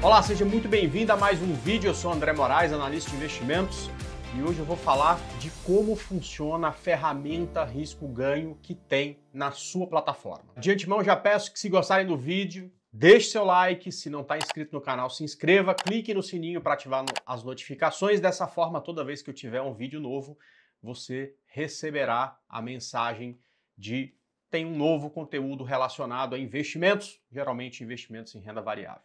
Olá, seja muito bem-vindo a mais um vídeo. Eu sou André Moraes, analista de investimentos, e hoje eu vou falar de como funciona a ferramenta risco-ganho que tem na sua plataforma. De antemão, já peço que se gostarem do vídeo, deixe seu like, se não está inscrito no canal, se inscreva, clique no sininho para ativar as notificações. Dessa forma, toda vez que eu tiver um vídeo novo, você receberá a mensagem de tem um novo conteúdo relacionado a investimentos, geralmente investimentos em renda variável.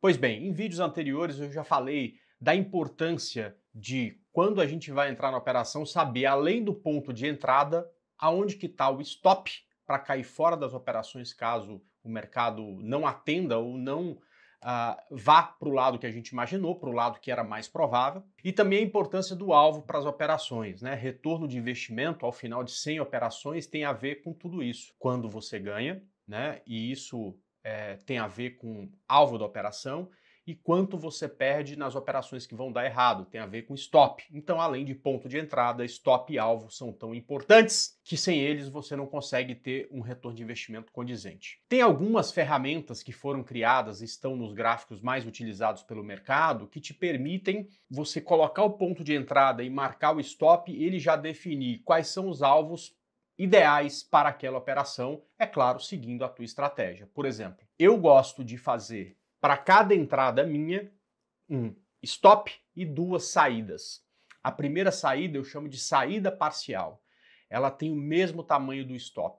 Pois bem, em vídeos anteriores eu já falei da importância de quando a gente vai entrar na operação saber além do ponto de entrada aonde que está o stop para cair fora das operações caso o mercado não atenda ou não Uh, vá para o lado que a gente imaginou, para o lado que era mais provável, e também a importância do alvo para as operações. Né? Retorno de investimento ao final de 100 operações tem a ver com tudo isso. Quando você ganha, né? e isso é, tem a ver com alvo da operação e quanto você perde nas operações que vão dar errado, tem a ver com stop. Então, além de ponto de entrada, stop e alvo são tão importantes que sem eles você não consegue ter um retorno de investimento condizente. Tem algumas ferramentas que foram criadas, estão nos gráficos mais utilizados pelo mercado, que te permitem você colocar o ponto de entrada e marcar o stop ele já definir quais são os alvos ideais para aquela operação, é claro, seguindo a tua estratégia. Por exemplo, eu gosto de fazer para cada entrada minha um stop e duas saídas. A primeira saída eu chamo de saída parcial. Ela tem o mesmo tamanho do stop.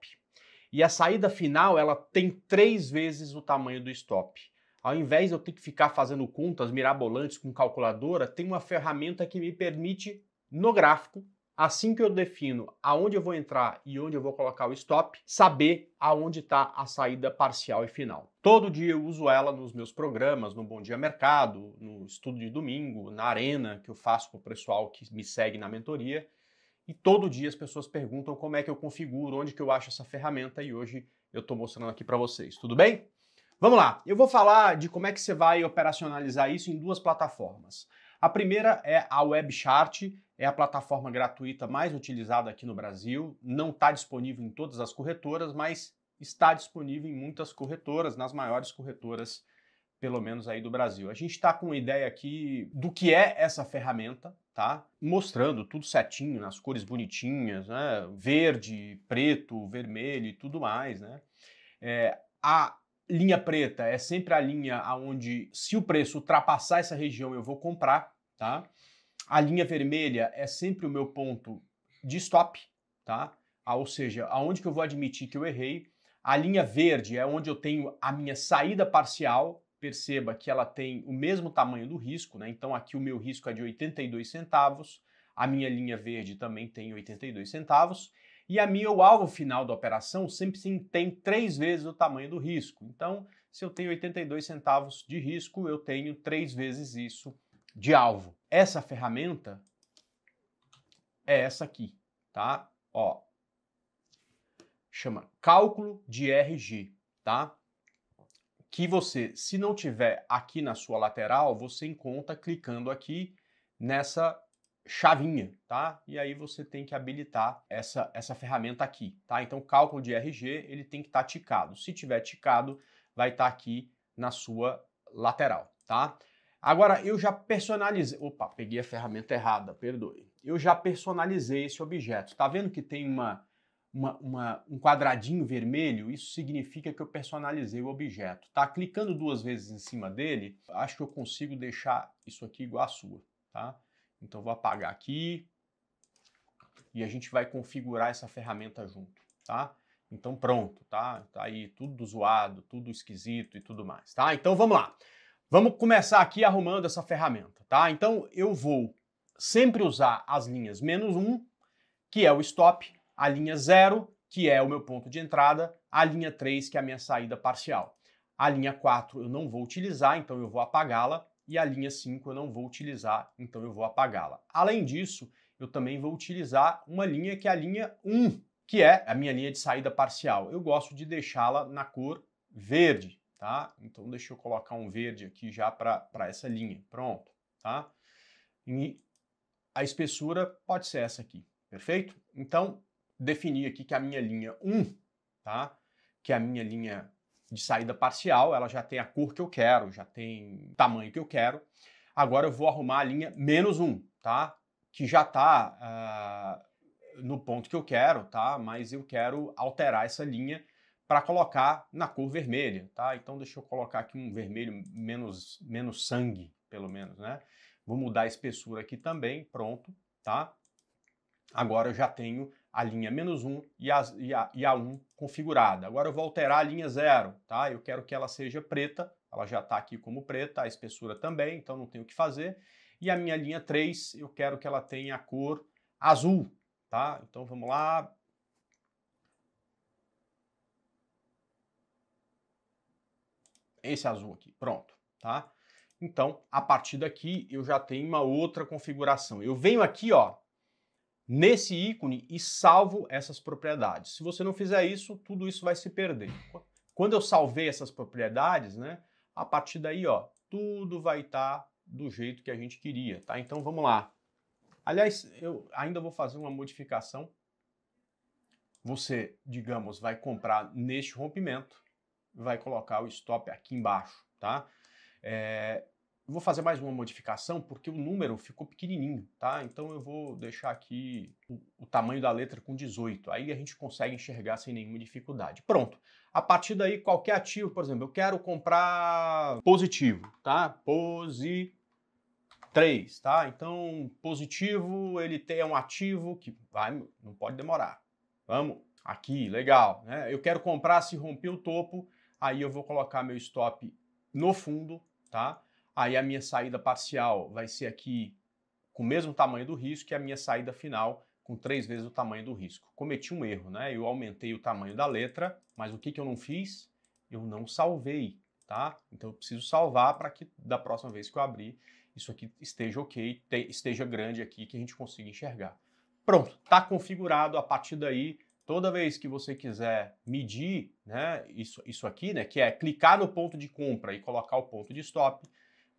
E a saída final, ela tem três vezes o tamanho do stop. Ao invés de eu ter que ficar fazendo contas mirabolantes com calculadora, tem uma ferramenta que me permite, no gráfico, assim que eu defino aonde eu vou entrar e onde eu vou colocar o stop, saber aonde está a saída parcial e final. Todo dia eu uso ela nos meus programas, no Bom Dia Mercado, no estudo de domingo, na arena que eu faço com o pessoal que me segue na mentoria. E todo dia as pessoas perguntam como é que eu configuro, onde que eu acho essa ferramenta e hoje eu estou mostrando aqui para vocês. Tudo bem? Vamos lá. Eu vou falar de como é que você vai operacionalizar isso em duas plataformas. A primeira é a Webchart, é a plataforma gratuita mais utilizada aqui no Brasil. Não está disponível em todas as corretoras, mas está disponível em muitas corretoras, nas maiores corretoras, pelo menos aí do Brasil. A gente está com uma ideia aqui do que é essa ferramenta, tá? Mostrando tudo certinho, nas cores bonitinhas, né? Verde, preto, vermelho e tudo mais, né? É, a linha preta é sempre a linha aonde se o preço ultrapassar essa região eu vou comprar, tá? A linha vermelha é sempre o meu ponto de stop, tá? Ah, ou seja, aonde que eu vou admitir que eu errei. A linha verde é onde eu tenho a minha saída parcial. Perceba que ela tem o mesmo tamanho do risco, né? Então aqui o meu risco é de 82 centavos. A minha linha verde também tem 82 centavos. E a minha, o alvo final da operação sempre tem três vezes o tamanho do risco. Então, se eu tenho 82 centavos de risco, eu tenho três vezes isso de alvo. Essa ferramenta é essa aqui, tá? Ó, chama cálculo de RG, tá? Que você, se não tiver aqui na sua lateral, você encontra clicando aqui nessa chavinha, tá? E aí você tem que habilitar essa, essa ferramenta aqui, tá? Então, cálculo de RG, ele tem que estar tá ticado. Se tiver ticado, vai estar tá aqui na sua lateral, tá? Agora, eu já personalizei. Opa, peguei a ferramenta errada, perdoe. Eu já personalizei esse objeto. Tá vendo que tem uma, uma, uma, um quadradinho vermelho? Isso significa que eu personalizei o objeto. Tá? Clicando duas vezes em cima dele, acho que eu consigo deixar isso aqui igual a sua. Tá? Então, vou apagar aqui e a gente vai configurar essa ferramenta junto. Tá? Então, pronto. Tá, tá aí tudo zoado, tudo esquisito e tudo mais. Tá? Então, vamos lá. Vamos começar aqui arrumando essa ferramenta, tá? Então eu vou sempre usar as linhas menos 1, que é o stop, a linha 0, que é o meu ponto de entrada, a linha 3, que é a minha saída parcial. A linha 4 eu não vou utilizar, então eu vou apagá-la, e a linha 5 eu não vou utilizar, então eu vou apagá-la. Além disso, eu também vou utilizar uma linha que é a linha 1, que é a minha linha de saída parcial. Eu gosto de deixá-la na cor verde, tá? Então deixa eu colocar um verde aqui já para essa linha, pronto, tá? E a espessura pode ser essa aqui, perfeito? Então, defini aqui que a minha linha 1, tá? Que a minha linha de saída parcial, ela já tem a cor que eu quero, já tem o tamanho que eu quero. Agora eu vou arrumar a linha menos 1, tá? Que já está uh, ah, no ponto que eu quero, tá? Mas eu quero alterar essa linha para colocar na cor vermelha, tá? Então deixa eu colocar aqui um vermelho menos, menos sangue, pelo menos, né? Vou mudar a espessura aqui também, pronto, tá? Agora eu já tenho a linha menos 1 e a, e, a, e a 1 configurada. Agora eu vou alterar a linha 0, tá? Eu quero que ela seja preta, ela já está aqui como preta, a espessura também, então não tenho o que fazer. E a minha linha 3, eu quero que ela tenha a cor azul, tá? Então vamos lá, esse azul aqui, pronto, tá? Então, a partir daqui, eu já tenho uma outra configuração. Eu venho aqui, ó, nesse ícone e salvo essas propriedades. Se você não fizer isso, tudo isso vai se perder. Quando eu salvei essas propriedades, né, a partir daí, ó, tudo vai estar tá do jeito que a gente queria, tá? Então, vamos lá. Aliás, eu ainda vou fazer uma modificação. Você, digamos, vai comprar neste rompimento vai colocar o stop aqui embaixo, tá? É, vou fazer mais uma modificação porque o número ficou pequenininho, tá? Então eu vou deixar aqui o, o, tamanho da letra com 18. Aí a gente consegue enxergar sem nenhuma dificuldade. Pronto. A partir daí, qualquer ativo, por exemplo, eu quero comprar positivo, tá? Posi 3, tá? Então, positivo, ele tem é um ativo que vai, não pode demorar. Vamos aqui, legal, né? Eu quero comprar se romper o topo aí eu vou colocar meu stop no fundo, tá? Aí a minha saída parcial vai ser aqui com o mesmo tamanho do risco e a minha saída final com três vezes o tamanho do risco. Cometi um erro, né? Eu aumentei o tamanho da letra, mas o que, que eu não fiz? Eu não salvei, tá? Então eu preciso salvar para que da próxima vez que eu abrir, isso aqui esteja ok, esteja grande aqui, que a gente consiga enxergar. Pronto, está configurado. A partir daí, toda vez que você quiser medir né, isso, isso aqui, né, que é clicar no ponto de compra e colocar o ponto de stop,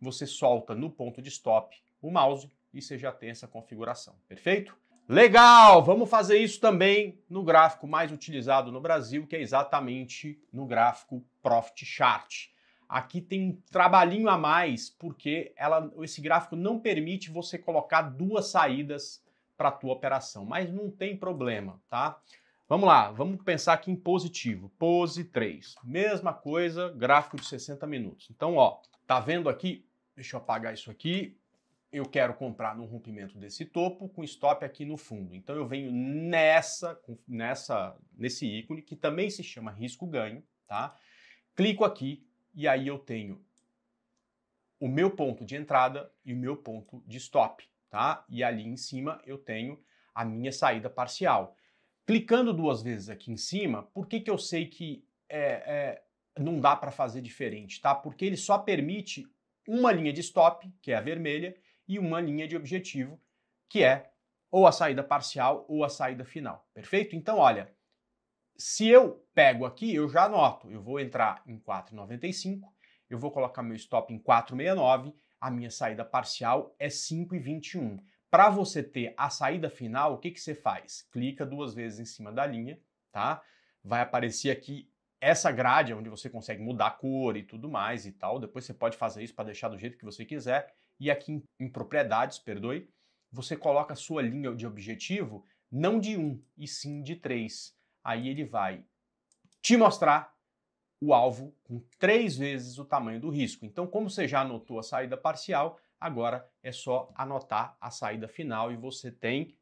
você solta no ponto de stop o mouse e você já tem essa configuração, perfeito? Legal! Vamos fazer isso também no gráfico mais utilizado no Brasil, que é exatamente no gráfico Profit Chart. Aqui tem um trabalhinho a mais, porque ela, esse gráfico não permite você colocar duas saídas para a tua operação, mas não tem problema, tá? Vamos lá, vamos pensar aqui em positivo. Pose 3. Mesma coisa, gráfico de 60 minutos. Então, ó, tá vendo aqui? Deixa eu apagar isso aqui. Eu quero comprar no rompimento desse topo com stop aqui no fundo. Então eu venho nessa nessa nesse ícone que também se chama risco ganho, tá? Clico aqui e aí eu tenho o meu ponto de entrada e o meu ponto de stop, tá? E ali em cima eu tenho a minha saída parcial. Clicando duas vezes aqui em cima, por que, que eu sei que é, é, não dá para fazer diferente? Tá? Porque ele só permite uma linha de stop, que é a vermelha, e uma linha de objetivo, que é ou a saída parcial ou a saída final. Perfeito? Então, olha, se eu pego aqui, eu já anoto. Eu vou entrar em 4,95, eu vou colocar meu stop em 4,69, a minha saída parcial é 5,21. Para você ter a saída final, o que, que você faz? Clica duas vezes em cima da linha, tá? Vai aparecer aqui essa grade onde você consegue mudar a cor e tudo mais e tal. Depois você pode fazer isso para deixar do jeito que você quiser. E aqui em, em propriedades, perdoe, você coloca a sua linha de objetivo não de um, e sim de três. Aí ele vai te mostrar o alvo com três vezes o tamanho do risco. Então, como você já anotou a saída parcial, Agora é só anotar a saída final e você tem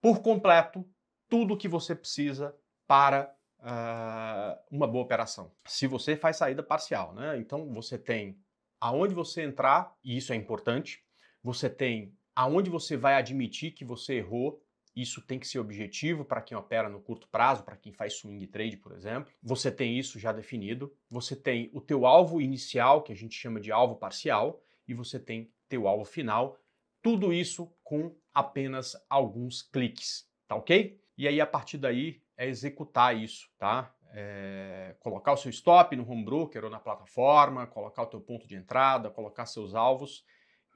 por completo tudo o que você precisa para uh, uma boa operação. Se você faz saída parcial, né? Então você tem aonde você entrar, e isso é importante, você tem aonde você vai admitir que você errou, isso tem que ser objetivo para quem opera no curto prazo, para quem faz swing trade, por exemplo. Você tem isso já definido. Você tem o teu alvo inicial, que a gente chama de alvo parcial, e você tem teu alvo final, tudo isso com apenas alguns cliques, tá ok? E aí a partir daí é executar isso, tá? É, colocar o seu stop no home broker ou na plataforma, colocar o teu ponto de entrada, colocar seus alvos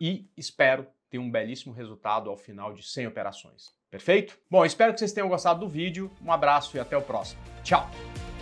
e espero ter um belíssimo resultado ao final de 100 operações. Perfeito? Bom, espero que vocês tenham gostado do vídeo. Um abraço e até o próximo. Tchau!